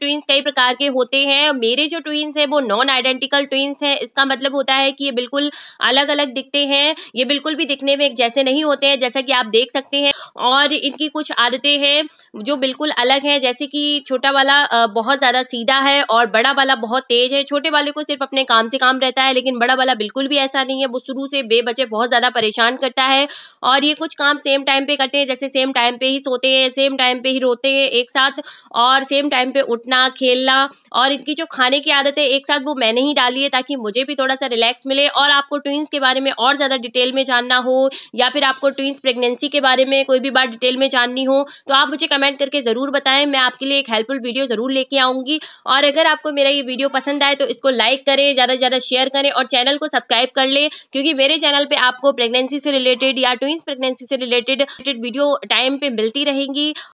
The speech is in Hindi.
ट्विन्स कई प्रकार के होते हैं मेरे जो ट्विन्स हैं वो नॉन आइडेंटिकल ट्विन्स हैं इसका मतलब होता है कि ये बिल्कुल अलग अलग दिखते हैं ये बिल्कुल भी दिखने में जैसे नहीं होते हैं जैसा कि आप देख सकते हैं और इनकी कुछ आदतें हैं जो बिल्कुल अलग हैं जैसे कि छोटा वाला बहुत ज़्यादा सीधा है और बड़ा वाला बहुत तेज़ है छोटे वाले को सिर्फ अपने काम से काम रहता है लेकिन बड़ा वाला बिल्कुल भी ऐसा नहीं है वो शुरू से बेबचे बहुत ज़्यादा परेशान करता है और ये कुछ काम सेम टाइम पे करते हैं जैसे सेम टाइम पे ही सोते हैं सेम टाइम पे ही रोते हैं एक साथ और सेम टाइम पे उठ बैठना खेलना और इनकी जो खाने की आदत है एक साथ वो मैंने ही डाली है ताकि मुझे भी थोड़ा सा रिलैक्स मिले और आपको ट्विंस के बारे में और ज़्यादा डिटेल में जानना हो या फिर आपको ट्विंस प्रेगनेंसी के बारे में कोई भी बात डिटेल में जाननी हो तो आप मुझे कमेंट करके ज़रूर बताएं मैं आपके लिए एक हेल्पफुल वीडियो ज़रूर लेके आऊँगी और अगर आपको मेरा ये वीडियो पसंद आए तो इसको लाइक करें ज़्यादा से ज़्यादा शेयर करें और चैनल को सब्सक्राइब कर लें क्योंकि मेरे चैनल पर आपको प्रेगनेंसी से रिलेटेड या ट्विंस प्रेगनेंसी से रिलेटेड वीडियो टाइम पे मिलती रहेंगी